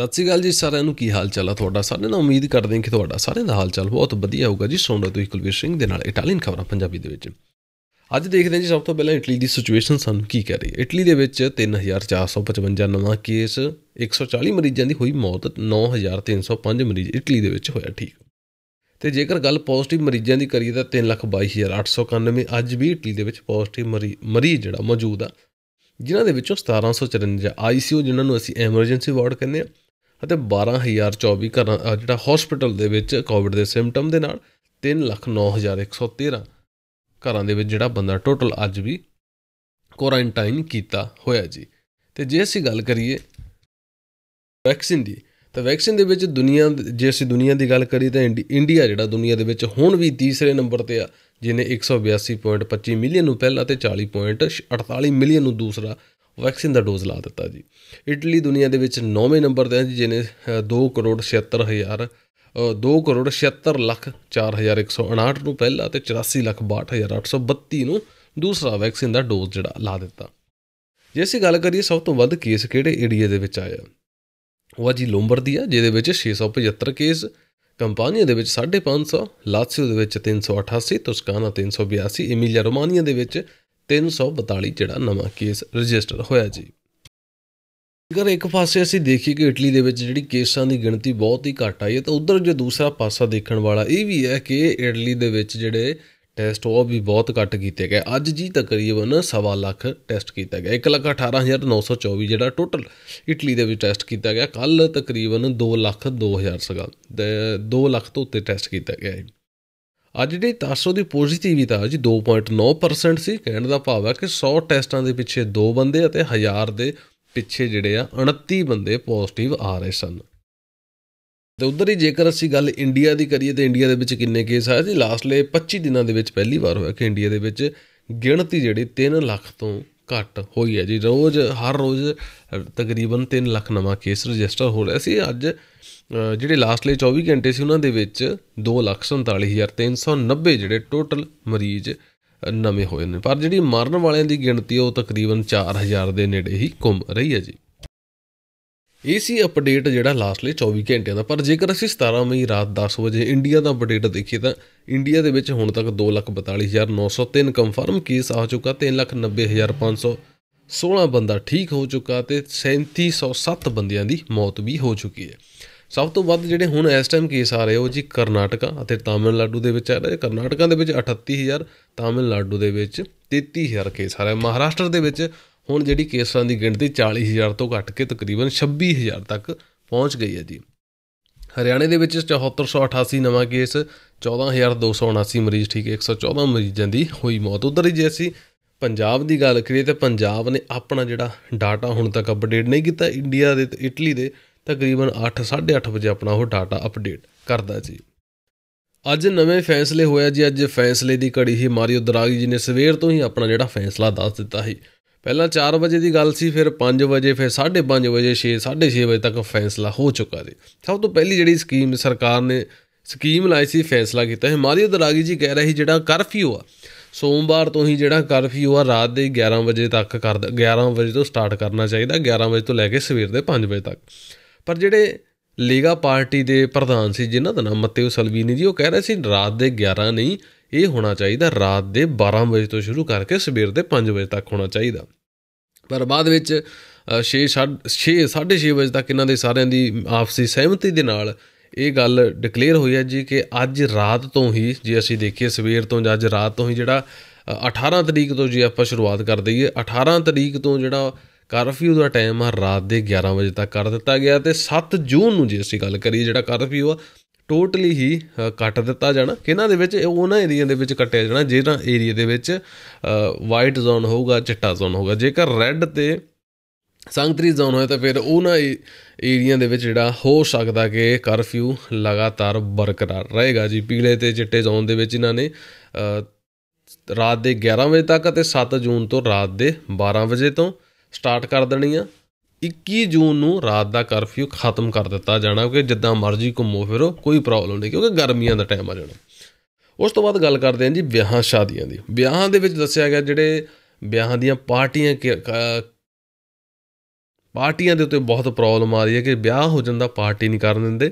ਸਤਿ ਸ੍ਰੀ ਅਕਾਲ ਜੀ ਸਾਰਿਆਂ ਨੂੰ ਕੀ ਹਾਲ ਚਾਲ ਆ ਤੁਹਾਡਾ ਸਾਰਿਆਂ ਦਾ ਉਮੀਦ ਕਰਦੇ ਹਾਂ ਕਿ ਤੁਹਾਡਾ ਸਾਰਿਆਂ ਦਾ ਹਾਲ ਚਾਲ ਬਹੁਤ ਵਧੀਆ ਹੋਊਗਾ ਜੀ ਸੁਣ ਰਹੇ ਤੁਸੀਂ ਕੁਲਵੀਰ ਸਿੰਘ ਦੇ ਨਾਲ ਇਟਾਲੀਅਨ ਖਬਰਾਂ ਪੰਜਾਬੀ ਦੇ ਵਿੱਚ ਅੱਜ ਦੇਖਦੇ ਹਾਂ ਜੀ ਸਭ ਤੋਂ ਪਹਿਲਾਂ ਇਟਲੀ ਦੀ ਸਿਚੁਏਸ਼ਨ ਸਾਨੂੰ ਕੀ ਕਹਿ ਰਹੀ ਹੈ ਇਟਲੀ ਦੇ ਵਿੱਚ 3455 ਨਵਾਂ ਕੇਸ 140 ਮਰੀਜ਼ਾਂ ਦੀ ਹੋਈ ਮੌਤ 9305 ਮਰੀਜ਼ ਇਟਲੀ ਦੇ ਵਿੱਚ ਹੋਇਆ ਠੀਕ ਤੇ ਜੇਕਰ ਗੱਲ ਪੋਜ਼ਿਟਿਵ ਮਰੀਜ਼ਾਂ ਦੀ ਕਰੀਏ ਤਾਂ 322891 ਅੱਜ ਵੀ ਇਟਲੀ ਦੇ ਵਿੱਚ ਪੋਜ਼ਿਟਿਵ ਮਰੀਜ਼ ਜਿਹੜਾ ਮੌਜੂਦ ਆ ਜਿਨ੍ਹਾਂ ਦੇ ਵਿੱਚੋਂ 1754 ਆਈਸੀਯੂ ਜਿਨ੍ਹਾਂ ਨੂੰ ਅਸੀਂ ਐਮਰਜੈਂਸੀ ਵਾਰਡ ਕਹਿੰਦੇ ਆ ਅਤੇ 12024 ਘਰਾਂ ਜਿਹੜਾ ਹਸਪੀਟਲ ਦੇ ਵਿੱਚ ਕੋਵਿਡ ਦੇ ਸਿੰਪਟਮ ਦੇ ਨਾਲ 309113 ਘਰਾਂ ਦੇ ਵਿੱਚ ਜਿਹੜਾ ਬੰਦਾ ਟੋਟਲ ਅੱਜ ਵੀ ਕੁਆਰੰਟਾਈਨ ਕੀਤਾ ਹੋਇਆ ਜੀ ਤੇ ਜੇ ਅਸੀਂ ਗੱਲ ਕਰੀਏ ਵੈਕਸੀਨ ਦੀ ਤਾਂ ਵੈਕਸੀਨ ਦੇ ਵਿੱਚ ਦੁਨੀਆ ਜੇ ਅਸੀਂ ਦੁਨੀਆ ਦੀ ਗੱਲ ਕਰੀ ਤਾਂ ਇੰਡੀਆ ਜਿਹੜਾ ਦੁਨੀਆ ਦੇ ਵਿੱਚ ਹੁਣ ਵੀ ਤੀਸਰੇ ਨੰਬਰ ਤੇ ਆ ਜਿਨੇ 182.25 ਮਿਲੀਅਨ ਨੂੰ ਪਹਿਲਾ ਤੇ 40.48 ਮਿਲੀਅਨ ਨੂੰ ਦੂਸਰਾ ਵੈਕਸੀਨ ਦਾ ਡੋਜ਼ ਲਾ ਦਿੱਤਾ ਜੀ ਇਟਲੀ ਦੁਨੀਆ ਦੇ ਵਿੱਚ 9ਵੇਂ ਨੰਬਰ ਤੇ ਹੈ ਜਿਹਨੇ 2 ਕਰੋੜ 76 ਹਜ਼ਾਰ 2 ਕਰੋੜ 76 ਲੱਖ 4159 ਨੂੰ ਪਹਿਲਾ ਤੇ 84 ਲੱਖ 62832 ਨੂੰ ਦੂਸਰਾ ਵੈਕਸੀਨ ਦਾ ਡੋਜ਼ ਜਿਹੜਾ ਲਾ ਦਿੱਤਾ ਜੇ ਅਸੀਂ ਗੱਲ ਕਰੀਏ ਸਭ ਤੋਂ ਵੱਧ ਕੇਸ ਕਿਹੜੇ ਏਰੀਆ ਦੇ ਵਿੱਚ ਆਇਆ ਉਹ ਆ ਜੀ ਲੋਂਬਰਦੀਆ ਜਿਹਦੇ ਵਿੱਚ 675 ਕੇਸ ਕੰਪਾਨੀਆ ਦੇ ਵਿੱਚ 550 ਲਾਤਸੀਓ ਦੇ ਵਿੱਚ 388 ਤੁਸਕਾਨਾ 382 ਇਮੀਲੀਆ ਰੋਮਾਨੀਆ ਦੇ ਵਿੱਚ 342 ਜਿਹੜਾ ਨਵਾਂ ਕੇਸ ਰਜਿਸਟਰ ਹੋਇਆ ਜੀ ਅਗਰ ਇੱਕ ਪਾਸੇ ਅਸੀਂ ਦੇਖੀਏ ਕਿ ਇਟਲੀ ਦੇ ਵਿੱਚ ਜਿਹੜੀ ਕੇਸਾਂ ਦੀ ਗਿਣਤੀ ਬਹੁਤ ਹੀ ਘੱਟ ਆਈ ਹੈ ਤਾਂ ਉਧਰ ਜੋ ਦੂਸਰਾ ਪਾਸਾ ਦੇਖਣ ਵਾਲਾ ਇਹ ਵੀ ਹੈ ਕਿ ਇਟਲੀ ਦੇ ਵਿੱਚ ਜਿਹੜੇ ਟੈਸਟ ਉਹ ਵੀ ਬਹੁਤ ਘੱਟ ਕੀਤੇ ਗਏ ਅੱਜ ਜੀ ਤਕਰੀਬਨ 1.5 ਲੱਖ ਟੈਸਟ ਕੀਤਾ ਗਿਆ 118924 ਜਿਹੜਾ ਟੋਟਲ ਇਟਲੀ ਦੇ ਵਿੱਚ ਟੈਸਟ ਕੀਤਾ ਗਿਆ ਕੱਲ ਤਕਰੀਬਨ 2 ਲੱਖ 2000 ਸਗਾ 2 ਲੱਖ ਤੋਂ ਉੱਤੇ ਟੈਸਟ ਕੀਤਾ ਗਿਆ ਹੈ ਅੱਜ ਦੇ ਤਾਸੋ ਦੀ ਪੋਜ਼ਿਟਿਵਿਟੀ ਅੱਜ 2.9% ਸੀ ਕਹਿਣ ਦਾ ਭਾਵ ਹੈ ਕਿ 100 ਟੈਸਟਾਂ ਦੇ ਪਿੱਛੇ 2 ਬੰਦੇ ਅਤੇ 1000 ਦੇ ਪਿੱਛੇ ਜਿਹੜੇ ਆ 29 ਬੰਦੇ ਪੋਜ਼ਿਟਿਵ ਆ ਰਹੇ ਸਨ ਤੇ ਉਧਰ ਹੀ ਜੇਕਰ ਅਸੀਂ ਗੱਲ ਇੰਡੀਆ ਦੀ ਕਰੀਏ ਤੇ ਇੰਡੀਆ ਦੇ ਵਿੱਚ ਕਿੰਨੇ ਕੇਸ ਆਏ ਜੀ ਲਾਸਟਲੇ 25 ਦਿਨਾਂ ਦੇ ਵਿੱਚ ਪਹਿਲੀ ਵਾਰ ਹੋਇਆ ਕਿ ਇੰਡੀਆ ਦੇ ਵਿੱਚ ਗਿਣਤੀ ਜਿਹੜੀ 3 ਲੱਖ ਤੋਂ ਘੱਟ ਹੋਈ ਹੈ ਜੀ ਰੋਜ਼ ਹਰ ਰੋਜ਼ ਤਕਰੀਬਨ 3 ਲੱਖ ਨਵਾਂ ਕੇਸ ਰਜਿਸਟਰ ਹੋ ਰਿਹਾ ਸੀ ਅੱਜ ਜਿਹੜੇ ਲਾਸਟਲੇ 24 ਘੰਟੇ ਸੀ ਉਹਨਾਂ ਦੇ ਵਿੱਚ 247390 ਜਿਹੜੇ ਟੋਟਲ ਮਰੀਜ਼ ਨਵੇਂ ਹੋਏ ਨੇ ਪਰ ਜਿਹੜੀ ਮਰਨ ਵਾਲਿਆਂ ਦੀ ਗਿਣਤੀ ਉਹ ਤਕਰੀਬਨ 4000 ਦੇ ਨੇੜੇ ਹੀ ਘੁੰਮ ਰਹੀ ਹੈ ਜੀ ਇਹ ਸੀ ਅਪਡੇਟ ਜਿਹੜਾ ਲਾਸਟਲੇ 24 ਘੰਟਿਆਂ ਦਾ ਪਰ ਜੇਕਰ ਅਸੀਂ 17 ਮਈ ਰਾਤ 10 ਵਜੇ ਇੰਡੀਆ ਦਾ ਅਪਡੇਟ ਦੇਖੀਏ ਤਾਂ ਇੰਡੀਆ ਦੇ ਵਿੱਚ ਹੁਣ ਤੱਕ 242903 ਕਨਫਰਮ ਕੇਸ ਆ ਚੁੱਕਾ 390516 ਬੰਦਾ ਠੀਕ ਹੋ ਚੁੱਕਾ ਤੇ 3707 ਬੰਦਿਆਂ ਦੀ ਮੌਤ ਵੀ ਹੋ ਚੁੱਕੀ ਹੈ ਸਭ ਤੋਂ ਵੱਧ ਜਿਹੜੇ ਹੁਣ ਇਸ ਟਾਈਮ ਕੇਸ ਆ ਰਹੇ ਉਹ ਜੀ ਕਰਨਾਟਕਾ ਅਤੇ ਤਾਮਿਲਨਾਡੂ ਦੇ ਵਿੱਚ ਆ ਰਹੇ ਕਰਨਾਟਕਾ ਦੇ ਵਿੱਚ 38000 ਤਾਮਿਲਨਾਡੂ ਦੇ ਵਿੱਚ 33000 ਕੇਸ ਆ ਰਹੇ ਮਹਾਰਾਸ਼ਟਰ ਦੇ ਵਿੱਚ ਹੁਣ ਜਿਹੜੀ ਕੇਸਾਂ ਦੀ ਗਿਣਤੀ 40000 ਤੋਂ ਘਟ ਕੇ ਤਕਰੀਬਨ 26000 ਤੱਕ ਪਹੁੰਚ ਗਈ ਹੈ ਜੀ ਹਰਿਆਣੇ ਦੇ ਵਿੱਚ 7488 ਨਵਾਂ ਕੇਸ 14279 ਮਰੀਜ਼ ਠੀਕ 114 ਮਰੀਜ਼ਾਂ ਦੀ ਹੋਈ ਮੌਤ ਉਧਰ ਹੀ ਜੇ ਅਸੀਂ ਪੰਜਾਬ ਦੀ ਗੱਲ ਕਰੀਏ ਤਾਂ ਪੰਜਾਬ ਨੇ ਆਪਣਾ ਜਿਹੜਾ ਡਾਟਾ ਹੁਣ ਤੱਕ ਅਪਡੇਟ ਨਹੀਂ ਕੀਤਾ ਇੰਡੀਆ ਦੇ ਤੇ ਇਟਲੀ ਦੇ ਤਕਰੀਬਨ 8 8:30 ਵਜੇ ਆਪਣਾ ਉਹ ਡਾਟਾ ਅਪਡੇਟ ਕਰਦਾ ਜੀ ਅੱਜ ਨਵੇਂ ਫੈਸਲੇ ਹੋਇਆ ਜੀ ਅੱਜ ਫੈਸਲੇ ਦੀ ਘੜੀ ਹੀ ਮਾਰੀਓ ਦਰਾਗੀ ਜੀ ਨੇ ਸਵੇਰ ਤੋਂ ਹੀ ਆਪਣਾ ਜਿਹੜਾ ਫੈਸਲਾ ਦੱਸ ਦਿੱਤਾ ਸੀ ਪਹਿਲਾਂ 4 ਵਜੇ ਦੀ ਗੱਲ ਸੀ ਫਿਰ 5 ਵਜੇ ਫਿਰ 5:30 ਵਜੇ 6 6:30 ਵਜੇ ਤੱਕ ਫੈਸਲਾ ਹੋ ਚੁੱਕਾ ਜੀ ਸਭ ਤੋਂ ਪਹਿਲੀ ਜਿਹੜੀ ਸਕੀਮ ਸਰਕਾਰ ਨੇ ਸਕੀਮ ਲਾਈ ਸੀ ਫੈਸਲਾ ਕੀਤਾ ਹੈ ਮਾਰੀਓ ਦਰਾਗੀ ਜੀ ਕਹਿ ਰਹੇ ਜਿਹੜਾ ਕਰਫਿਊ ਆ ਸੋਮਵਾਰ ਤੋਂ ਹੀ ਜਿਹੜਾ ਕਰਫਿਊ ਆ ਰਾਤ ਦੇ 11 ਵਜੇ ਤੱਕ ਕਰ 11 ਵਜੇ ਤੋਂ ਸਟਾਰਟ ਕਰਨਾ ਚਾਹੀਦਾ 11 ਵਜੇ ਤੋਂ ਲੈ ਕੇ ਸਵੇਰ ਦੇ 5 ਵਜੇ ਤੱਕ ਪਰ ਜਿਹੜੇ ਲੀਗਾ ਪਾਰਟੀ ਦੇ ਪ੍ਰਧਾਨ ਸੀ ਜਿਨ੍ਹਾਂ ਦਾ ਨਾਮ ਮਤੇਓ ਸਲਵੀਨੀ ਜੀ ਉਹ ਕਹਿ ਰਹੇ ਸੀ ਰਾਤ ਦੇ 11 ਨਹੀਂ ਇਹ ਹੋਣਾ ਚਾਹੀਦਾ ਰਾਤ ਦੇ 12 ਵਜੇ ਤੋਂ ਸ਼ੁਰੂ ਕਰਕੇ ਸਵੇਰ ਦੇ 5 ਵਜੇ ਤੱਕ ਹੋਣਾ ਚਾਹੀਦਾ ਪਰ ਬਾਅਦ ਵਿੱਚ 6 6:30 ਵਜੇ ਤੱਕ ਇਹਨਾਂ ਦੇ ਸਾਰਿਆਂ ਦੀ ਆਪਸੀ ਸਹਿਮਤੀ ਦੇ ਨਾਲ ਇਹ ਗੱਲ ਡਿਕਲੇਅਰ ਹੋਈ ਹੈ ਜੀ ਕਿ ਅੱਜ ਰਾਤ ਤੋਂ ਹੀ ਜੇ ਅਸੀਂ ਦੇਖੀਏ ਸਵੇਰ ਤੋਂ ਜਾਂ ਅੱਜ ਰਾਤ ਤੋਂ ਹੀ ਜਿਹੜਾ 18 ਤਰੀਕ ਤੋਂ ਜੇ ਆਪਾਂ ਸ਼ੁਰੂਆਤ ਕਰ ਦਈਏ 18 ਤਰੀਕ ਤੋਂ ਜਿਹੜਾ ਕਰਫਿਊ ਦਾ ਟਾਈਮ ਆ ਰਾਤ ਦੇ 11 ਵਜੇ ਤੱਕ ਕਰ ਦਿੱਤਾ ਗਿਆ ਤੇ 7 ਜੂਨ ਨੂੰ ਜੇ ਅਸੀਂ ਗੱਲ ਕਰੀਏ ਜਿਹੜਾ ਕਰਫਿਊ ਆ ਟੋਟਲੀ ਹੀ ਕੱਟ ਦਿੱਤਾ ਜਾਣਾ ਕਿਹਨਾਂ ਦੇ ਵਿੱਚ ਉਹਨਾਂ ਏਰੀਆ ਦੇ ਵਿੱਚ ਕੱਟਿਆ ਜਾਣਾ ਜਿਹੜਾ ਏਰੀਆ ਦੇ ਵਿੱਚ ਵਾਈਟ ਜ਼ੋਨ ਹੋਊਗਾ ਚਿੱਟਾ ਜ਼ੋਨ ਹੋਊਗਾ ਜੇਕਰ ਰੈੱਡ ਤੇ ਸੰਗਤਰੀ ਜ਼ੋਨ ਹੋਏ ਤਾਂ ਫਿਰ ਉਹਨਾਂ ਏਰੀਆ ਦੇ ਵਿੱਚ ਜਿਹੜਾ ਹੋ ਸਕਦਾ ਕਿ ਕਰਫਿਊ ਲਗਾਤਾਰ ਬਰਕਰਾਰ ਰਹੇਗਾ ਜੀ ਪੀਲੇ ਤੇ ਚਿੱਟੇ ਜ਼ੋਨ ਦੇ ਵਿੱਚ ਇਹਨਾਂ ਨੇ ਰਾਤ ਦੇ 11 ਵਜੇ ਤੱਕ ਅਤੇ 7 ਜੂਨ ਤੋਂ ਰਾਤ ਦੇ 12 ਵਜੇ ਤੋਂ ਸਟਾਰਟ ਕਰ ਦੇਣੀ ਆ 21 ਜੂਨ ਨੂੰ ਰਾਤ ਦਾ ਕਰਫਿਊ ਖਤਮ ਕਰ ਦਿੱਤਾ ਜਾਣਾ ਕਿ ਜਿੱਦਾਂ ਮਰਜ਼ੀ ਘੁੰਮੋ ਫਿਰੋ ਕੋਈ ਪ੍ਰੋਬਲਮ ਨਹੀਂ ਕਿਉਂਕਿ ਗਰਮੀਆਂ ਦਾ ਟਾਈਮ ਆ ਜਾਣਾ ਉਸ ਤੋਂ ਬਾਅਦ ਗੱਲ ਕਰਦੇ ਹਾਂ ਜੀ ਵਿਆਹਾਂ ਸ਼ਾਦੀਆਂ ਦੀ ਵਿਆਹਾਂ ਦੇ ਵਿੱਚ ਦੱਸਿਆ ਗਿਆ ਜਿਹੜੇ ਵਿਆਹਾਂ ਦੀਆਂ ਪਾਰਟੀਆਂ ਪਾਰਟੀਆਂ ਦੇ ਉੱਤੇ ਬਹੁਤ ਪ੍ਰੋਬਲਮ ਆ ਰਹੀ ਹੈ ਕਿ ਵਿਆਹ ਹੋ ਜਾਂਦਾ ਪਾਰਟੀ ਨਹੀਂ ਕਰਨ ਦਿੰਦੇ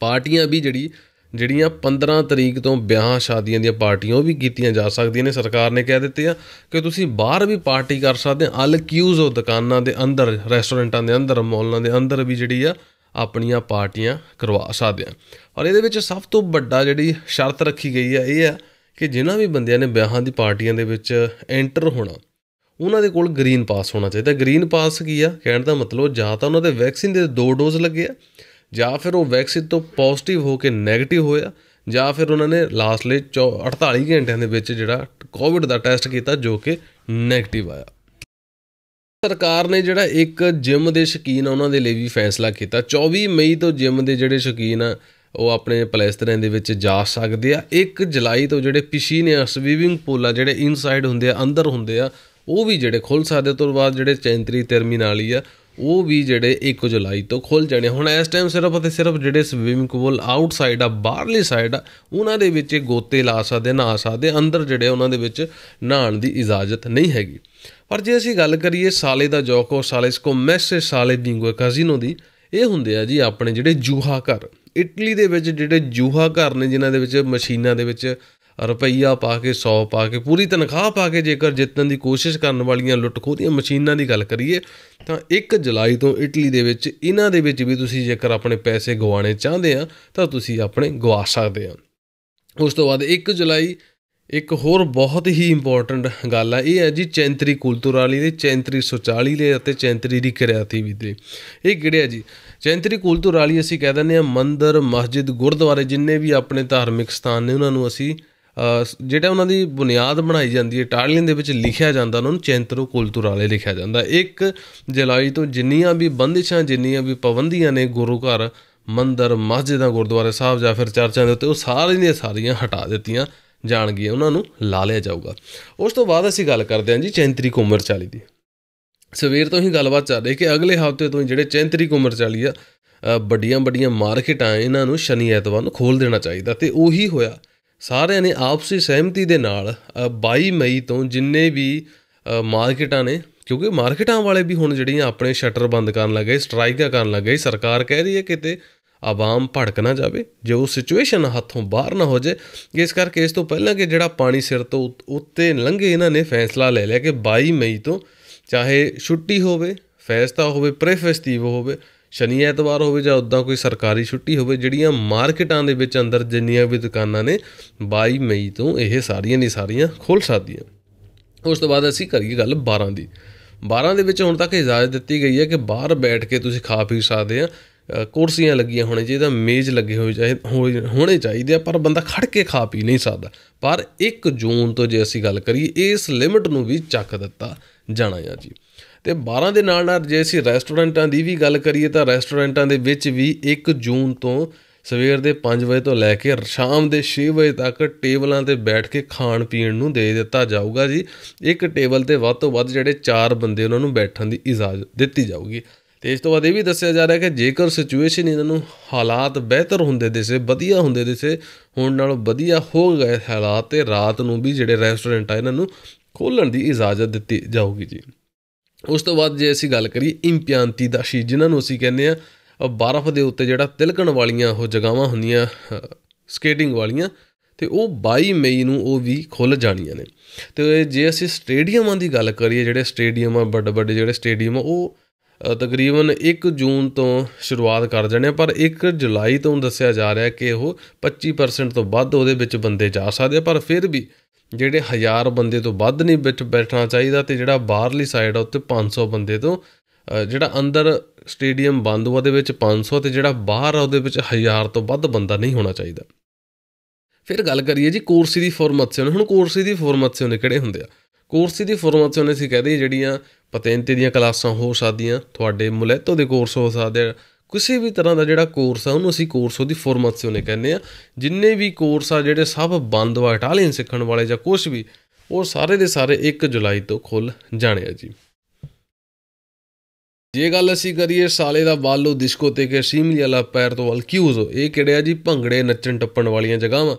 ਪਾਰਟੀਆਂ ਵੀ ਜਿਹੜੀ ਜਿਹੜੀਆਂ 15 ਤਰੀਕ ਤੋਂ ਵਿਆਹ ਸ਼ਾਦੀਆਂ ਦੀਆਂ ਪਾਰਟੀਆਂ ਉਹ ਵੀ ਕੀਤੀਆਂ ਜਾ ਸਕਦੀਆਂ ਨੇ ਸਰਕਾਰ ਨੇ ਕਹਿ ਦਿੱਤੇ ਆ ਕਿ ਤੁਸੀਂ ਬਾਹਰ ਵੀ ਪਾਰਟੀ ਕਰ ਸਕਦੇ ਆ ਅਲ ਕਿਊਜ਼ ਉਹ ਦੁਕਾਨਾਂ ਦੇ ਅੰਦਰ ਰੈਸਟੋਰੈਂਟਾਂ ਦੇ ਅੰਦਰ ਮੌਲਾਂ ਦੇ ਅੰਦਰ ਵੀ ਜਿਹੜੀ ਆ ਆਪਣੀਆਂ ਪਾਰਟੀਆਂ ਕਰਵਾ ਸਕਦੇ ਆ ਔਰ ਇਹਦੇ ਵਿੱਚ ਸਭ ਤੋਂ ਵੱਡਾ ਜਿਹੜੀ ਸ਼ਰਤ ਰੱਖੀ ਗਈ ਆ ਇਹ ਆ ਕਿ ਜਿਨ੍ਹਾਂ ਵੀ ਬੰਦਿਆਂ ਨੇ ਵਿਆਹਾਂ ਦੀ ਪਾਰਟੀਆਂ ਦੇ ਵਿੱਚ ਐਂਟਰ ਹੋਣਾ ਉਹਨਾਂ ਦੇ ਕੋਲ ਗ੍ਰੀਨ ਪਾਸ ਹੋਣਾ ਚਾਹੀਦਾ ਗ੍ਰੀਨ ਪਾਸ ਕੀ ਆ ਕਹਿਣ ਦਾ ਮਤਲਬ ਜਾਂ ਤਾਂ ਉਹਨਾਂ ਦੇ ਵੈਕਸੀਨ ਦੇ ਦੋ ਡੋਜ਼ ਲੱਗੇ ਆ ਜਾਂ ਫਿਰ ਉਹ ਵੈਕਸੀਨ ਤੋਂ ਪੋਜ਼ਿਟਿਵ ਹੋ ਕੇ ਨੈਗੇਟਿਵ ਹੋਇਆ ਜਾਂ ਫਿਰ ਉਹਨਾਂ ਨੇ ਲਾਸਟਲੇ 48 ਘੰਟਿਆਂ ਦੇ ਵਿੱਚ ਜਿਹੜਾ ਕੋਵਿਡ ਦਾ ਟੈਸਟ ਕੀਤਾ ਜੋ ਕਿ ਨੈਗੇਟਿਵ ਆਇਆ ਸਰਕਾਰ ਨੇ ਜਿਹੜਾ ਇੱਕ ਜਿਮ ਦੇ ਸ਼ਕੀਨ ਆ ਉਹਨਾਂ ਦੇ ਲਈ ਵੀ ਫੈਸਲਾ ਕੀਤਾ 24 ਮਈ ਤੋਂ ਜਿਮ ਦੇ ਜਿਹੜੇ ਸ਼ਕੀਨ ਆ ਉਹ ਆਪਣੇ ਪਲੇਸਟਰਾਂ ਦੇ ਵਿੱਚ ਜਾ ਸਕਦੇ ਆ 1 ਜੁਲਾਈ ਤੋਂ ਜਿਹੜੇ ਨੇ ਸਵੀਵਿੰਗ ਪੂਲ ਆ ਜਿਹੜੇ ਇਨਸਾਈਡ ਹੁੰਦੇ ਆ ਅੰਦਰ ਹੁੰਦੇ ਆ ਉਹ ਵੀ ਜਿਹੜੇ ਖੁੱਲ ਸਕਦੇ ਤੋਂ ਬਾਅਦ ਜਿਹੜੇ ਚੈਂਤਰੀ ਹੀ ਆ ਉਹ ਵੀ ਜਿਹੜੇ 1 ਜੁਲਾਈ ਤੋਂ ਖੁੱਲ ਜਾਣੇ ਹੁਣ ਇਸ ਟਾਈਮ ਸਿਰਫ ਅਤੇ ਸਿਰਫ ਜਿਹੜੇ ਸਵਿਮਿੰਗ ਪੂਲ ਆਊਟਸਾਈਡ ਆ ਬਾਹਰਲੀ ਸਾਈਡ ਆ ਉਹਨਾਂ ਦੇ ਵਿੱਚ ਗੋਤੇ ਲਾ ਸਕਦੇ ਨਾ ਸਕਦੇ ਅੰਦਰ ਜਿਹੜੇ ਉਹਨਾਂ ਦੇ ਵਿੱਚ ਨਹਾਣ ਦੀ ਇਜਾਜ਼ਤ ਨਹੀਂ ਹੈਗੀ ਪਰ ਜੇ ਅਸੀਂ ਗੱਲ ਕਰੀਏ ਸਾਲੇ ਦਾ ਜੋਕੋ ਸਾਲੇਸ ਕੋ ਮੈਸੇ ਸਾਲੇ ਬਿੰਗੋ ਕਾਜ਼ੀਨੋ ਦੀ ਇਹ ਹੁੰਦੇ ਆ ਜੀ ਆਪਣੇ ਜਿਹੜੇ ਜੂਹਾ ਘਰ ਇਟਲੀ ਦੇ ਵਿੱਚ ਜਿਹੜੇ ਜੂਹਾ ਘਰ ਨੇ ਜਿਨ੍ਹਾਂ ਦੇ ਵਿੱਚ ਮਸ਼ੀਨਾਂ ਦੇ ਵਿੱਚ ਰੁਪਈਆ ਪਾ ਕੇ 100 ਪਾ ਕੇ ਪੂਰੀ ਤਨਖਾਹ ਪਾ ਕੇ ਜੇਕਰ ਜਿੱਤਣ ਦੀ ਕੋਸ਼ਿਸ਼ ਕਰਨ ਵਾਲੀਆਂ ਲੁੱਟਖੋਦੀਆਂ ਮਸ਼ੀਨਾਂ ਦੀ ਗੱਲ ਕਰੀਏ ਤਾਂ 1 ਜੁਲਾਈ ਤੋਂ ਇਟਲੀ ਦੇ ਵਿੱਚ ਇਹਨਾਂ ਦੇ ਵਿੱਚ ਵੀ ਤੁਸੀਂ ਜੇਕਰ ਆਪਣੇ ਪੈਸੇ ਗਵਾਉਣੇ ਚਾਹੁੰਦੇ ਆ ਤਾਂ ਤੁਸੀਂ ਆਪਣੇ ਗਵਾ ਸਕਦੇ ਆ ਉਸ ਤੋਂ ਬਾਅਦ 1 ਜੁਲਾਈ ਇੱਕ ਹੋਰ ਬਹੁਤ ਹੀ ਇੰਪੋਰਟੈਂਟ ਗੱਲ ਆ ਇਹ ਹੈ ਜੀ ਚੈਂਤਰੀ ਕੁਲਤੁਰਾਲੀ ਦੇ ਚੈਂਤਰੀ 140 ਦੇ ਅਤੇ ਚੈਂਤਰੀ ਦੀ ਕਿਰਿਆਤੀ ਵੀ ਦੇ ਇਹ ਕਿਹੜਿਆ ਜੀ ਚੈਂਤਰੀ ਕੁਲਤੁਰਾਲੀ ਅਸੀਂ ਕਹਿ ਦਿੰਦੇ ਆ ਮੰਦਰ ਮਸਜਿਦ ਗੁਰਦੁਆਰੇ ਜਿੰਨੇ ਵੀ ਆਪਣੇ ਧਾਰਮਿਕ ਸਥਾਨ ਨੇ ਉਹਨਾਂ ਨੂੰ ਅਸੀਂ ਜਿਹੜਾ ਉਹਨਾਂ ਦੀ ਬੁਨਿਆਦ ਬਣਾਈ ਜਾਂਦੀ ਹੈ ਟਾਲੀਅਨ ਦੇ ਵਿੱਚ ਲਿਖਿਆ ਜਾਂਦਾ ਉਹਨਾਂ ਨੂੰ ਚੈਂਤਰੋ ਕੁਲਤੁਰਾਲੇ ਲਿਖਿਆ ਜਾਂਦਾ ਇੱਕ ਜਲਾਈ ਤੋਂ ਜਿੰਨੀਆਂ ਵੀ ਬੰਦਿਸ਼ਾਂ ਜਿੰਨੀਆਂ ਵੀ ਪਵੰਦੀਆਂ ਨੇ ਗੁਰੂ ਘਰ ਮੰਦਰ ਮਸਜਿਦਾਂ ਗੁਰਦੁਆਰੇ ਸਾਹਿਬ ਜਾਂ ਫਿਰ ਚਰਚਾਂ ਦੇ ਉੱਤੇ ਉਹ ਸਾਰੀਆਂ ਦੀਆਂ ਸਾਰੀਆਂ ਹਟਾ ਦਿੱਤੀਆਂ ਜਾਣਗੀਆਂ ਉਹਨਾਂ ਨੂੰ ਲਾ ਲਿਆ ਜਾਊਗਾ ਉਸ ਤੋਂ ਬਾਅਦ ਅਸੀਂ ਗੱਲ ਕਰਦੇ ਹਾਂ ਜੀ ਚੈਂਤਰੀ ਕੁਮਰ ਚਾਲੀ ਦੀ ਸਵੇਰ ਤੋਂ ਹੀ ਗੱਲਬਾਤ ਚੱਲ ਰਹੀ ਕਿ ਅਗਲੇ ਹਫ਼ਤੇ ਤੋਂ ਜਿਹੜੇ ਚੈਂਤਰੀ ਕੁਮਰ ਚਾਲੀ ਆ ਵੱਡੀਆਂ ਵੱਡੀਆਂ ਮਾਰਕੀਟਾਂ ਇਹਨਾਂ ਨੂੰ ਸ਼ਨੀ ਐਤਵਾਰ ਨੂੰ ਖੋਲ ਦੇਣਾ ਚਾਹੀਦਾ ਤੇ ਉਹੀ ਹੋਇਆ ਸਾਰਿਆਂ ਨੇ ਆਪਸੀ ਸਹਿਮਤੀ ਦੇ ਨਾਲ 22 ਮਈ ਤੋਂ ਜਿੰਨੇ ਵੀ ਮਾਰਕੀਟਾਂ ਨੇ ਕਿਉਂਕਿ ਮਾਰਕੀਟਾਂ ਵਾਲੇ ਵੀ ਹੁਣ ਜਿਹੜੀਆਂ ਆਪਣੇ ਸ਼ਟਰ ਬੰਦ ਕਰਨ ਲੱਗੇ ਸਟ੍ਰਾਈਕਾਂ ਕਰਨ ਲੱਗੇ ਸਰਕਾਰ ਕਹਿ ਰਹੀ ਹੈ ਕਿਤੇ ਆਵਾਮ ਭੜਕ ਨਾ ਜਾਵੇ ਜੇ ਉਹ ਸਿਚੁਏਸ਼ਨ ਹੱਥੋਂ ਬਾਹਰ ਨਾ ਹੋ ਜਾਏ ਇਸ ਕਰਕੇ ਇਸ ਤੋਂ ਪਹਿਲਾਂ ਕਿ ਜਿਹੜਾ ਪਾਣੀ ਸਿਰ ਤੋਂ ਉੱਤੇ ਲੰਘੇ ਇਹਨਾਂ ਨੇ ਫੈਸਲਾ ਲੈ ਲਿਆ ਕਿ 22 ਮਈ ਤੋਂ ਚਾਹੇ ਛੁੱਟੀ ਹੋਵੇ ਫੈਸਲਾ ਹੋਵੇ ਪ੍ਰੀਫੈਸਟਿਵ ਹੋਵੇ ਸ਼ਨੀ ਐਤਵਾਰ ਹੋਵੇ ਜਾਂ ਉਦਾਂ ਕੋਈ ਸਰਕਾਰੀ ਛੁੱਟੀ ਹੋਵੇ ਜਿਹੜੀਆਂ ਮਾਰਕੀਟਾਂ ਦੇ ਵਿੱਚ ਅੰਦਰ ਜਿੰਨੀਆਂ ਵੀ ਦੁਕਾਨਾਂ ਨੇ 22 ਮਈ ਤੋਂ ਇਹ ਸਾਰੀਆਂ ਨਹੀਂ ਸਾਰੀਆਂ ਖੁੱਲ ਸਕਦੀਆਂ ਉਸ ਤੋਂ ਬਾਅਦ ਅਸੀਂ ਕਰੀਏ ਗੱਲ 12 ਦੀ 12 ਦੇ ਵਿੱਚ ਹੁਣ ਤੱਕ ਇਜਾਜ਼ਤ ਦਿੱਤੀ ਗਈ ਹੈ ਕਿ ਬਾਹਰ ਬੈਠ ਕੇ ਤੁਸੀਂ ਖਾ ਪੀ ਸਕਦੇ ਆ ਕੁਰਸੀਆਂ ਲੱਗੀਆਂ ਹੋਣੇ ਚਾਹੀਦਾ ਮੇਜ਼ ਲੱਗੇ ਹੋਏ ਚਾਹੀਦੇ ਹੋਣੇ ਚਾਹੀਦੇ ਆ ਪਰ ਬੰਦਾ ਖੜ ਕੇ ਖਾ ਪੀ ਨਹੀਂ ਸਕਦਾ ਪਰ 1 ਜੂਨ ਤੋਂ ਜੇ ਅਸੀਂ ਗੱਲ ਕਰੀਏ ਇਸ ਲਿਮਟ ਨੂੰ ਵੀ ਚੱਕ ਦਿੱਤਾ ਜਾਣਾ ਹੈ ਜੀ ਤੇ 12 ਦੇ ਨਾਲ ਨਾਲ ਜੇ ਅਸੀਂ ਰੈਸਟੋਰੈਂਟਾਂ ਦੀ ਵੀ ਗੱਲ ਕਰੀਏ ਤਾਂ ਰੈਸਟੋਰੈਂਟਾਂ ਦੇ ਵਿੱਚ ਵੀ 1 ਜੂਨ ਤੋਂ ਸਵੇਰ ਦੇ 5 ਵਜੇ ਤੋਂ ਲੈ ਕੇ ਸ਼ਾਮ ਦੇ 6 ਵਜੇ ਤੱਕ ਟੇਬਲਾਂ ਤੇ ਬੈਠ ਕੇ ਖਾਣ ਪੀਣ ਨੂੰ ਦੇ ਦਿੱਤਾ ਜਾਊਗਾ ਜੀ ਇੱਕ ਟੇਬਲ ਤੇ ਵੱਧ ਤੋਂ ਵੱਧ ਜਿਹੜੇ 4 ਬੰਦੇ ਉਹਨਾਂ ਨੂੰ ਬੈਠਣ ਦੀ ਇਜਾਜ਼ਤ ਦਿੱਤੀ ਜਾਊਗੀ ਤੇ ਇਸ ਤੋਂ ਬਾਅਦ ਇਹ ਵੀ ਦੱਸਿਆ ਜਾ ਰਿਹਾ ਹੈ ਕਿ ਜੇਕਰ ਸਿਚੁਏਸ਼ਨ ਇਹਨਾਂ ਨੂੰ ਹਾਲਾਤ ਬਿਹਤਰ ਹੁੰਦੇ ਦੇ ਸੇ ਵਧੀਆ ਹੁੰਦੇ ਦੇ ਸੇ ਹੁਣ ਨਾਲੋਂ ਵਧੀਆ ਹੋ ਗਏ ਹਾਲਾਤ ਤੇ ਰਾਤ ਨੂੰ ਵੀ ਜਿਹੜੇ ਰੈਸਟੋਰੈਂਟ ਆ ਇਹਨਾਂ ਨੂੰ ਖੋਲਣ ਦੀ ਇਜਾਜ਼ਤ ਦਿੱਤੀ ਜਾਊਗੀ ਜੀ ਉਸ ਤੋਂ ਬਾਅਦ ਜੇ ਅਸੀਂ ਗੱਲ ਕਰੀਏ ਇੰਪਿਆਂਤੀ ਦਾਸ਼ੀ ਜਿਨ੍ਹਾਂ ਨੂੰ ਅਸੀਂ ਕਹਿੰਦੇ ਆ ਬਰਫ਼ ਦੇ ਉੱਤੇ ਜਿਹੜਾ ਤਿਲਕਣ ਵਾਲੀਆਂ ਉਹ ਜਗਾਵਾਂ ਹੁੰਦੀਆਂ ਸਕੇਟਿੰਗ ਵਾਲੀਆਂ ਤੇ ਉਹ 22 ਮਈ ਨੂੰ ਉਹ ਵੀ ਖੁੱਲ ਜਾਣੀਆਂ ਨੇ ਤੇ ਜੇ ਅਸੀਂ ਸਟੇਡੀਅਮਾਂ ਦੀ ਗੱਲ ਕਰੀਏ ਜਿਹੜੇ ਸਟੇਡੀਅਮ ਆ ਵੱਡੇ ਵੱਡੇ ਜਿਹੜੇ ਸਟੇਡੀਅਮ ਆ ਉਹ ਤਕਰੀਬਨ 1 ਜੂਨ ਤੋਂ ਸ਼ੁਰੂਆਤ ਕਰ ਜਾਣੇ ਪਰ 1 ਜੁਲਾਈ ਤੋਂ ਦੱਸਿਆ ਜਾ ਰਿਹਾ ਕਿ ਉਹ 25% ਤੋਂ ਵੱਧ ਉਹਦੇ ਵਿੱਚ ਬੰਦੇ ਜਾ ਸਕਦੇ ਪਰ ਫਿਰ ਵੀ ਜਿਹੜੇ 1000 ਬੰਦੇ ਤੋਂ ਵੱਧ ਨਹੀਂ ਵਿੱਚ ਬੈਠਣਾ ਚਾਹੀਦਾ ਤੇ ਜਿਹੜਾ ਬਾਹਰਲੀ ਸਾਈਡ ਆ ਉੱਤੇ 500 ਬੰਦੇ ਤੋਂ ਜਿਹੜਾ ਅੰਦਰ ਸਟੇਡੀਅਮ ਬੰਦ ਉਹਦੇ ਵਿੱਚ 500 ਤੇ ਜਿਹੜਾ ਬਾਹਰ ਆ ਉਹਦੇ ਵਿੱਚ 1000 ਤੋਂ ਵੱਧ ਬੰਦਾ ਨਹੀਂ ਹੋਣਾ ਚਾਹੀਦਾ ਫਿਰ ਗੱਲ ਕਰੀਏ ਜੀ ਕੁਰਸੀ ਦੀ ਫਾਰਮੇਸ਼ਨ ਹੁਣ ਕੁਰਸੀ ਦੀ ਫਾਰਮੇਸ਼ਨ ਕਿਹੜੇ ਹੁੰਦੇ ਆ ਕੁਰਸੀ ਦੀ ਫਾਰਮੇਸ਼ਨ ਅਸੀਂ ਕਹਦੇ ਜਿਹੜੀਆਂ ਪਤੈਂਤੇ ਦੀਆਂ ਕਲਾਸਾਂ ਹੋ ਸਕਦੀਆਂ ਤੁਹਾਡੇ ਮੁਲੈਤੋ ਦੇ ਕੋਰਸ ਹੋ ਸਕਦੇ ਆ ਕਿਸੇ ਵੀ ਤਰ੍ਹਾਂ ਦਾ ਜਿਹੜਾ ਕੋਰਸ ਆ ਉਹਨੂੰ ਅਸੀਂ ਕੋਰਸ ਉਹਦੀ ਨੇ ਕਹਿੰਦੇ ਆ ਜਿੰਨੇ ਵੀ ਕੋਰਸ ਆ ਜਿਹੜੇ ਸਭ ਬੰਦ ਵਾ ਇਟਾਲੀਅਨ ਸਿੱਖਣ ਵਾਲੇ ਜਾਂ ਕੁਝ ਵੀ ਉਹ ਸਾਰੇ ਦੇ ਸਾਰੇ 1 ਜੁਲਾਈ ਤੋਂ ਖੁੱਲ ਜਾਣੇ ਆ ਜੀ ਜੇ ਗੱਲ ਅਸੀਂ ਕਰੀਏ ਸਾਲੇ ਦਾ ਤੇ ਕੇ ਸੀਮਲੀ ਵਾਲਾ ਪੈਰ ਤੋਂ ਅਲਕਿਊਜ਼ੋ ਇਹ ਕਿਹੜਿਆ ਜੀ ਭੰਗੜੇ ਨੱਚਣ ਟੱਪਣ ਵਾਲੀਆਂ ਜਗ੍ਹਾਵਾਂ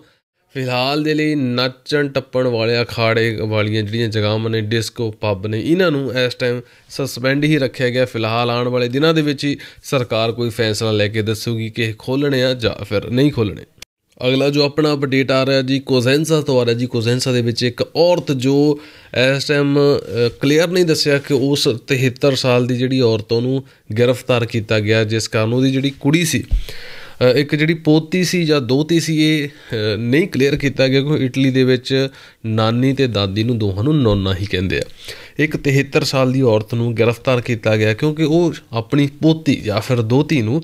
ਫਿਲਹਾਲ ਦੇ ਲਈ ਨੱਚਣ ਟੱਪਣ ਵਾਲੇ ਅਖਾੜੇ ਵਾਲੀਆਂ ਜਿਹੜੀਆਂ ਜਗ੍ਹਾਵਾਂ ਨੇ ਡਿਸਕੋ ਪੱਬ ਨੇ ਇਹਨਾਂ ਨੂੰ ਇਸ ਟਾਈਮ ਸਸਪੈਂਡ ਹੀ ਰੱਖਿਆ ਗਿਆ ਫਿਲਹਾਲ ਆਉਣ ਵਾਲੇ ਦਿਨਾਂ ਦੇ ਵਿੱਚ ਹੀ ਸਰਕਾਰ ਕੋਈ ਫੈਸਲਾ ਲੈ ਕੇ ਦੱਸੂਗੀ ਕਿ ਖੋਲਣੇ ਆ ਜਾਂ ਫਿਰ ਨਹੀਂ ਖੋਲਣੇ ਅਗਲਾ ਜੋ ਆਪਣਾ ਅਪਡੇਟ ਆ ਰਿਹਾ ਜੀ ਕੋਜ਼ੈਂਸਾ ਤੋਂ ਆ ਰਿਹਾ ਜੀ ਕੋਜ਼ੈਂਸਾ ਦੇ ਵਿੱਚ ਇੱਕ ਔਰਤ ਜੋ ਇਸ ਟਾਈਮ ਕਲੀਅਰ ਨਹੀਂ ਦੱਸਿਆ ਕਿ ਉਸ 73 ਸਾਲ ਦੀ ਜਿਹੜੀ ਔਰਤ ਨੂੰ ਗ੍ਰਿਫਤਾਰ ਕੀਤਾ ਗਿਆ ਜਿਸ ਕਾਰਨ ਉਹਦੀ ਜਿਹੜੀ ਕੁੜੀ ਸੀ ਇੱਕ ਜਿਹੜੀ ਪੋਤੀ ਸੀ ਜਾਂ ਦੋਤੀ ਸੀ ਇਹ ਨਹੀਂ ਕਲੀਅਰ ਕੀਤਾ ਗਿਆ ਕਿ ਇਟਲੀ ਦੇ ਵਿੱਚ ਨਾਨੀ ਤੇ ਦਾਦੀ ਨੂੰ ਦੋਹਾਂ ਨੂੰ ਨੋਨਾ ਹੀ ਕਹਿੰਦੇ ਆ ਇੱਕ 73 ਸਾਲ ਦੀ ਔਰਤ ਨੂੰ ਗ੍ਰਿਫਤਾਰ ਕੀਤਾ ਗਿਆ ਕਿਉਂਕਿ ਉਹ ਆਪਣੀ ਪੋਤੀ ਜਾਂ ਫਿਰ ਦੋਤੀ ਨੂੰ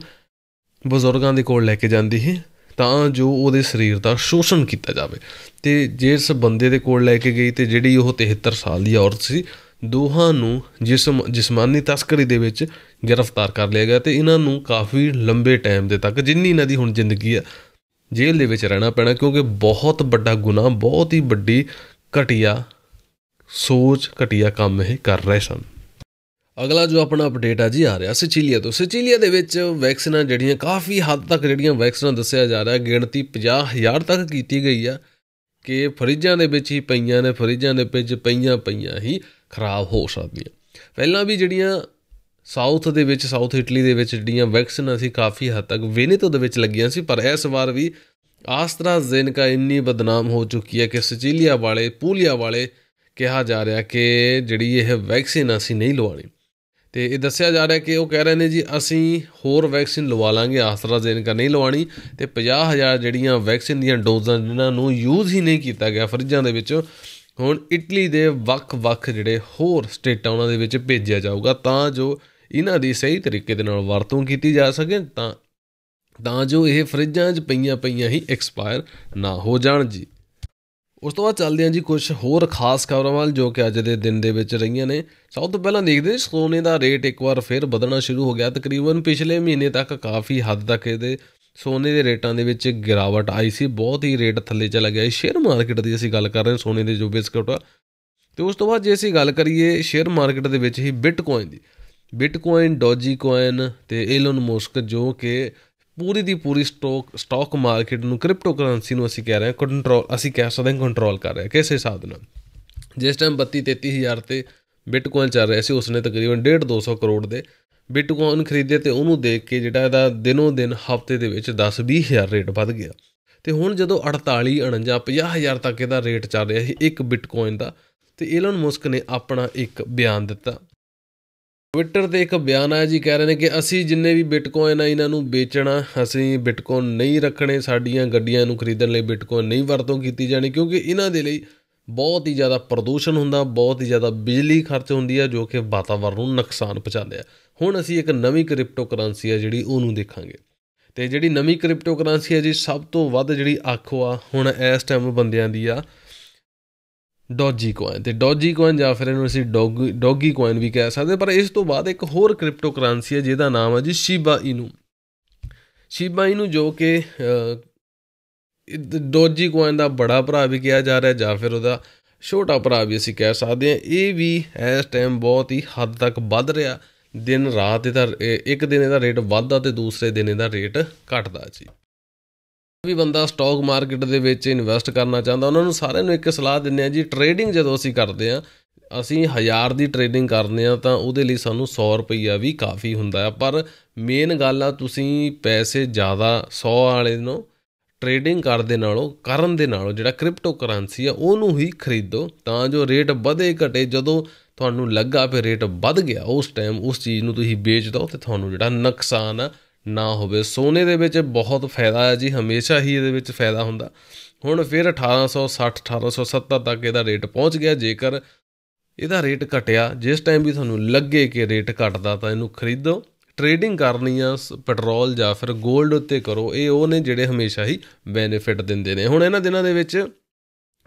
ਬਜ਼ੁਰਗਾਂ ਦੇ ਕੋਲ ਲੈ ਕੇ ਜਾਂਦੀ ਹੈ ਤਾਂ ਜੋ ਉਹਦੇ ਸਰੀਰ ਦਾ ਸ਼ੋਸ਼ਣ ਕੀਤਾ ਜਾਵੇ ਤੇ ਜਿਸ ਬੰਦੇ ਦੇ ਕੋਲ ਲੈ ਕੇ ਗਈ ਤੇ ਜਿਹੜੀ ਉਹ 73 ਸਾਲ ਦੀ ਔਰਤ ਸੀ ਦੋਹਾਂ ਨੂੰ ਜਿਸਮ ਜਿਸਮਾਨੀ ਤਸਕਰੀ ਦੇ ਵਿੱਚ ਗ੍ਰਿਫਤਾਰ ਕਰ ਲਿਆ ਗਿਆ ਤੇ ਇਹਨਾਂ ਨੂੰ ਕਾਫੀ ਲੰਬੇ ਟਾਈਮ ਦੇ ਤੱਕ ਜਿੰਨੀ ਇਹਨਾਂ ਦੀ ਹੁਣ ਜ਼ਿੰਦਗੀ ਆ ਜੇਲ੍ਹ ਦੇ ਵਿੱਚ ਰਹਿਣਾ ਪੈਣਾ ਕਿਉਂਕਿ ਬਹੁਤ ਵੱਡਾ ਗੁਨਾਹ ਬਹੁਤ ਹੀ ਵੱਡੀ ਘਟਿਆ ਸੋਚ ਘਟਿਆ ਕੰਮ ਇਹ ਕਰ ਰਹੇ ਸਨ ਅਗਲਾ ਜੋ ਆਪਣਾ ਅਪਡੇਟ ਆ ਜੀ ਆ ਰਿਹਾ ਸਿਚੀਲੀਆ ਤੋਂ ਸਿਚੀਲੀਆ ਦੇ ਵਿੱਚ ਵੈਕਸੀਨਾਂ ਜਿਹੜੀਆਂ ਕਾਫੀ ਹੱਦ ਤੱਕ ਜਿਹੜੀਆਂ ਵੈਕਸੀਨਾਂ ਦੱਸਿਆ ਜਾ ਰਿਹਾ ਗਿਣਤੀ 50000 ਤੱਕ ਕੀਤੀ ਗਈ ਆ ਕਿ ਫਰਿੱਜਾਂ ਦੇ ਵਿੱਚ ਹੀ ਪਈਆਂ ਨੇ ਫਰਿੱਜਾਂ ਦੇ ਵਿੱਚ ਪਈਆਂ ਪਈਆਂ ਹੀ ਖਰਾਬ ਹੋ ਸਕਦੀ ਹੈ ਪਹਿਲਾਂ ਵੀ ਜਿਹੜੀਆਂ ਸਾਊਥ ਦੇ ਵਿੱਚ ਸਾਊਥ ਇਟਲੀ ਦੇ ਵਿੱਚ ਜਿਹੜੀਆਂ ਵੈਕਸੀਨ ਅਸੀਂ ਕਾਫੀ ਹੱਦ ਤੱਕ ਵੇਨੇਤੋ ਦੇ ਵਿੱਚ ਲੱਗੀਆਂ ਸੀ ਪਰ ਇਸ ਵਾਰ ਵੀ ਕਾ ਇੰਨੀ ਬਦਨਾਮ ਹੋ ਚੁੱਕੀ ਹੈ ਕਿ ਸਿਚਿਲੀਆ ਵਾਲੇ ਪੂਲੀਆ ਵਾਲੇ ਕਿਹਾ ਜਾ ਰਿਹਾ ਕਿ ਜਿਹੜੀ ਇਹ ਵੈਕਸੀਨ ਅਸੀਂ ਨਹੀਂ ਲਵਾਣੀ ਤੇ ਇਹ ਦੱਸਿਆ ਜਾ ਰਿਹਾ ਕਿ ਉਹ ਕਹਿ ਰਹੇ ਨੇ ਜੀ ਅਸੀਂ ਹੋਰ ਵੈਕਸੀਨ ਲਵਾ ਲਾਂਗੇ ਕਾ ਨਹੀਂ ਲਵਾਣੀ ਤੇ 50000 ਜਿਹੜੀਆਂ ਵੈਕਸੀਨ ਦੀਆਂ ਡੋਜ਼ਾਂ ਜਿਨ੍ਹਾਂ ਨੂੰ ਯੂਜ਼ ਹੀ ਨਹੀਂ ਕੀਤਾ ਗਿਆ ਫਰਿੱਜਾਂ ਦੇ ਵਿੱਚ ਹੁਣ ਇਟਲੀ ਦੇ ਵੱਖ-ਵੱਖ ਜਿਹੜੇ ਹੋਰ ਸਟੇਟਾਂ ਉਹਨਾਂ ਦੇ ਵਿੱਚ ਭੇਜਿਆ ਜਾਊਗਾ ਤਾਂ ਜੋ ਇਹਨਾਂ ਦੀ ਸਹੀ ਤਰੀਕੇ ਦੇ ਨਾਲ ਵਰਤੋਂ ਕੀਤੀ ਜਾ ਸਕੇ ਤਾਂ ਤਾਂ ਜੋ ਇਹ ਫਰਿੱਜਾਂ 'ਚ ਪਈਆਂ ਪਈਆਂ ਹੀ ਐਕਸਪਾਇਰ ਨਾ ਹੋ ਜਾਣ ਜੀ ਉਸ ਤੋਂ ਬਾਅਦ ਚੱਲਦੇ ਹਾਂ ਜੀ ਕੁਝ ਹੋਰ ਖਾਸ ਖਬਰਾਂ ਵੱਲ ਜੋ ਕਿ ਅੱਜ ਦੇ ਦਿਨ ਦੇ ਵਿੱਚ ਰਹੀਆਂ ਨੇ ਸਭ ਤੋਂ ਪਹਿਲਾਂ ਦੇਖਦੇ ਹਾਂ ਸੋਨੇ ਦਾ ਰੇਟ ਇੱਕ ਵਾਰ ਫਿਰ ਵਧਣਾ ਸ਼ੁਰੂ ਹੋ ਗਿਆ ਤਕਰੀਬਨ ਪਿਛਲੇ ਮਹੀਨੇ ਤੱਕ ਕਾਫੀ ਹੱਦ ਤੱਕ ਇਹਦੇ ਸੋਨੇ ਦੇ ਰੇਟਾਂ ਦੇ ਵਿੱਚ ਗਿਰਾਵਟ ਆਈ ਸੀ ਬਹੁਤ ਹੀ ਰੇਟ ਥੱਲੇ ਚਲਾ ਗਿਆ ਸ਼ੇਅਰ ਮਾਰਕੀਟ ਦੀ ਅਸੀਂ ਗੱਲ ਕਰ ਰਹੇ ਹਾਂ ਸੋਨੇ ਦੇ ਜੋ ਬਿਸਕਟ ਤੇ ਉਸ ਤੋਂ ਬਾਅਦ ਜੇ ਅਸੀਂ ਗੱਲ ਕਰੀਏ ਸ਼ੇਅਰ ਮਾਰਕੀਟ ਦੇ ਵਿੱਚ ਹੀ ਬਿਟਕੋਇਨ ਦੀ ਬਿਟਕੋਇਨ ਡੋਜੀ ਕੋਇਨ ਤੇ ਐਲਨ ਮਸਕ ਜੋ ਕਿ ਪੂਰੀ ਦੀ ਪੂਰੀ ਸਟਾਕ ਸਟਾਕ ਮਾਰਕੀਟ ਨੂੰ ਕ੍ਰਿਪਟੋ ਕਰੰਸੀ ਨੂੰ ਅਸੀਂ ਕਹਿ ਰਹੇ ਹਾਂ ਕੰਟਰੋਲ ਅਸੀਂ ਕਹਿ ਸਕਦੇ ਹਾਂ ਕੰਟਰੋਲ ਕਰ ਰਿਹਾ ਕਿਸੇ ਹਿਸਾਬ ਨਾਲ ਜਿਸ ਟਾਈਮ 32 33000 ਤੇ ਬਿਟਕੋਇਨ ਚੱਲ ਰਿਹਾ ਸੀ ਉਸਨੇ ਤਕਰੀਬਨ 1.5 200 ਕਰੋੜ ਦੇ ਬਿਟਕੋਇਨ ਖਰੀਦੇ ਤੇ ਉਹਨੂੰ ਦੇਖ ਕੇ ਜਿਹੜਾ ਇਹਦਾ ਦਿਨੋਂ ਦਿਨ ਹਫਤੇ ਦੇ ਵਿੱਚ 10 20000 ਰੇਟ ਵੱਧ ਗਿਆ ਤੇ ਹੁਣ ਜਦੋਂ 48 49 50000 ਤੱਕ ਇਹਦਾ ਰੇਟ ਚੱਲ ਰਿਹਾ ਸੀ ਇੱਕ ਬਿਟਕੋਇਨ ਦਾ ਤੇ ਇਲਨ ਮਸਕ ਨੇ ਆਪਣਾ ਇੱਕ ਬਿਆਨ ਦਿੱਤਾ ਟਵਿੱਟਰ ਤੇ ਇੱਕ ਬਿਆਨ ਆਇਆ ਜੀ ਕਹਿ ਰਹੇ ਨੇ ਕਿ ਅਸੀਂ ਜਿੰਨੇ ਵੀ ਬਿਟਕੋਇਨ ਆ ਇਹਨਾਂ ਨੂੰ ਵੇਚਣਾ ਅਸੀਂ ਬਿਟਕੋਇਨ ਨਹੀਂ ਰੱਖਣੇ ਸਾਡੀਆਂ ਗੱਡੀਆਂ ਨੂੰ ਖਰੀਦਣ ਲਈ ਬਿਟਕੋਇਨ ਨਹੀਂ ਵਰਤੋਂ ਕੀਤੀ ਜਾਣੀ ਕਿਉਂਕਿ ਇਹਨਾਂ ਦੇ ਲਈ ਬਹੁਤ ਹੀ ਜ਼ਿਆਦਾ ਪ੍ਰਦੂਸ਼ਣ ਹੁੰਦਾ ਬਹੁਤ ਹੀ ਜ਼ਿਆਦਾ ਬਿਜਲੀ ਖਰਚ ਹੁੰਦੀ ਹੈ ਜੋ ਕਿ ਵਾਤਾਵਰਣ ਨੂੰ ਨੁਕਸਾਨ ਪਹੁੰਚਾਉਂਦੇ ਆ ਹੁਣ ਅਸੀਂ ਇੱਕ ਨਵੀਂ ਕ੍ਰਿਪਟੋ ਕਰੰਸੀ ਆ ਜਿਹੜੀ ਉਹਨੂੰ ਦੇਖਾਂਗੇ ਤੇ ਜਿਹੜੀ ਨਵੀਂ ਕ੍ਰਿਪਟੋ ਕਰੰਸੀ ਹੈ ਜੀ ਸਭ ਤੋਂ ਵੱਧ ਜਿਹੜੀ ਆਖੋ ਆ ਹੁਣ ਇਸ ਟਾਈਮ ਬੰਦਿਆਂ ਦੀ ਆ ਡੋਜੀ ਕੋਇਨ ਤੇ ਡੋਜੀ ਕੋਇਨ ਜਾਂ ਫਿਰ ਇਹਨੂੰ ਅਸੀਂ ਡੋਗੀ ਡੋਗੀ ਕੋਇਨ ਵੀ ਕਹਿ ਸਕਦੇ ਪਰ ਇਸ ਤੋਂ ਬਾਅਦ ਇੱਕ ਹੋਰ ਕ੍ਰਿਪਟੋ ਕਰੰਸੀ ਹੈ ਜਿਹਦਾ ਨਾਮ ਹੈ ਜੀ ਸ਼ਿਬਾ ਇਨੂ ਸ਼ਿਬਾ ਇਨੂ ਜੋ ਕਿ ਦੋਜੀ ਕੋਇਨ ਦਾ ਬੜਾ ਭਰਾ ਵੀ ਕਿਹਾ ਜਾ ਰਿਹਾ ਜਾਂ ਫਿਰ ਉਹਦਾ ਛੋਟਾ ਭਰਾ ਵੀ ਅਸੀਂ ਕਹਿ ਸਕਦੇ ਹਾਂ ਇਹ ਵੀ ਇਸ ਟਾਈਮ ਬਹੁਤ ਹੀ ਹੱਦ ਤੱਕ ਵੱਧ ਰਿਹਾ ਦਿਨ ਰਾਤ ਤਾਂ ਇੱਕ ਦਿਨ ਇਹਦਾ ਰੇਟ ਵੱਧਦਾ ਤੇ ਦੂਸਰੇ ਦਿਨ ਇਹਦਾ ਰੇਟ ਘਟਦਾ ਜੀ ਵੀ ਬੰਦਾ ਸਟਾਕ ਮਾਰਕੀਟ ਦੇ ਵਿੱਚ ਇਨਵੈਸਟ ਕਰਨਾ ਚਾਹੁੰਦਾ ਉਹਨਾਂ ਨੂੰ ਸਾਰਿਆਂ ਨੂੰ ਇੱਕ ਸਲਾਹ ਦਿੰਦੇ ਆ ਜੀ ਟਰੇਡਿੰਗ ਜਦੋਂ ਅਸੀਂ ਕਰਦੇ ਆ ਅਸੀਂ 1000 ਦੀ ਟ੍ਰੇਡਿੰਗ ਕਰਦੇ ਆ ਤਾਂ ਉਹਦੇ ਲਈ ਸਾਨੂੰ 100 ਰੁਪਈਆ ਵੀ ਕਾਫੀ ਹੁੰਦਾ ਪਰ ਮੇਨ ਗੱਲ ਆ ਤੁਸੀਂ ਪੈਸੇ ਜ਼ਿਆਦਾ 100 ਵਾਲੇ ਨੂੰ ਟ੍ਰੇਡਿੰਗ ਕਰਦੇ ਨਾਲੋਂ ਕਰਨ ਦੇ ਨਾਲੋਂ ਜਿਹੜਾ ਕ੍ਰਿਪਟੋ ਕਰੰਸੀ ਆ ਉਹਨੂੰ ਹੀ ਖਰੀਦੋ ਤਾਂ ਜੋ ਰੇਟ ਵਧੇ ਘਟੇ ਜਦੋਂ ਤੁਹਾਨੂੰ ਲੱਗਾ ਫਿਰ ਰੇਟ ਵੱਧ ਗਿਆ ਉਸ ਟਾਈਮ ਉਸ ਚੀਜ਼ ਨੂੰ ਤੁਸੀਂ ਵੇਚ ਦਿਓ ਤੇ ਤੁਹਾਨੂੰ ਜਿਹੜਾ ਨੁਕਸਾਨ ਨਾ ਹੋਵੇ ਸੋਨੇ ਦੇ ਵਿੱਚ ਬਹੁਤ ਫਾਇਦਾ ਹੈ ਜੀ ਹਮੇਸ਼ਾ ਹੀ ਇਹਦੇ ਵਿੱਚ ਫਾਇਦਾ ਹੁੰਦਾ ਹੁਣ ਫਿਰ 1860 1870 ਤੱਕ ਇਹਦਾ ਰੇਟ ਪਹੁੰਚ ਗਿਆ ਜੇਕਰ ਇਹਦਾ ਰੇਟ ਘਟਿਆ ਜਿਸ ਟਾਈਮ ਵੀ ਤੁਹਾਨੂੰ ਲੱਗੇ ਕਿ ਰੇਟ ਘਟਦਾ ਤਾਂ ਇਹਨੂੰ ਖਰੀਦੋ ਟ੍ਰੇਡਿੰਗ ਕਰਨੀ ਆ ਪੈਟਰੋਲ ਜਾਂ ਫਿਰ 골ਡ ਉੱਤੇ ਕਰੋ ਇਹ ਉਹ ਨੇ ਜਿਹੜੇ ਹਮੇਸ਼ਾ ਹੀ ਬੈਨੀਫਿਟ ਦਿੰਦੇ ਨੇ ਹੁਣ ਇਹਨਾਂ ਦਿਨਾਂ ਦੇ ਵਿੱਚ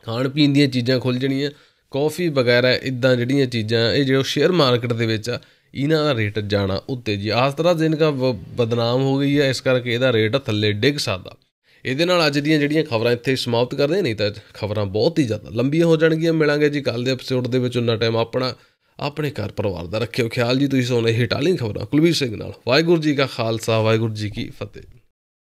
ਖਾਣ ਪੀਣ ਦੀਆਂ ਚੀਜ਼ਾਂ ਖੁੱਲ ਜਣੀਆਂ ਕਾਫੀ ਵਗੈਰਾ ਇਦਾਂ ਜਿਹੜੀਆਂ ਚੀਜ਼ਾਂ ਇਹ ਜਿਹੜਾ ਸ਼ੇਅਰ ਮਾਰਕੀਟ ਦੇ ਵਿੱਚ ਆ ਇਹਨਾਂ ਦਾ ਰੇਟ ਜਾਣਾ ਉੱਤੇ ਜੀ ਆਸ ਤਰ੍ਹਾਂ ਜ਼ਿੰਦਗਾ ਬਦਨਾਮ ਹੋ ਗਈ ਹੈ ਇਸ ਕਰਕੇ ਇਹਦਾ ਰੇਟ ਥੱਲੇ ਡਿੱਗ ਸਕਦਾ ਇਹਦੇ ਨਾਲ ਅੱਜ ਦੀਆਂ ਜਿਹੜੀਆਂ ਖਬਰਾਂ ਇੱਥੇ ਸਮਾਪਤ ਕਰਦੇ ਨਹੀਂ ਤਾਂ ਖਬਰਾਂ ਬਹੁਤ ਹੀ ਜ਼ਿਆਦਾ ਲੰਬੀਆਂ ਹੋ ਜਾਣਗੀਆਂ ਮਿਲਾਂਗੇ ਜੀ ਕੱਲ ਦੇ ਐਪੀਸੋਡ ਦੇ ਵਿੱਚ ਉਹਨਾਂ ਟਾਈਮ ਆਪਣਾ ਆਪਣੇ ਘਰ ਪਰਿਵਾਰ ਦਾ ਰੱਖਿਓ ਖਿਆਲ ਜੀ ਤੁਸੀਂ ਸੋਨੇ ਹਿਟਾਲਿੰਗ ਖਬਰਾਂ ਕੁਲਵੀਰ ਸਿੰਘ ਨਾਲ ਵਾਹਿਗੁਰੂ ਜੀ ਕਾ ਖਾਲਸਾ ਵਾਹਿਗੁਰੂ ਜੀ ਕੀ ਫਤਿਹ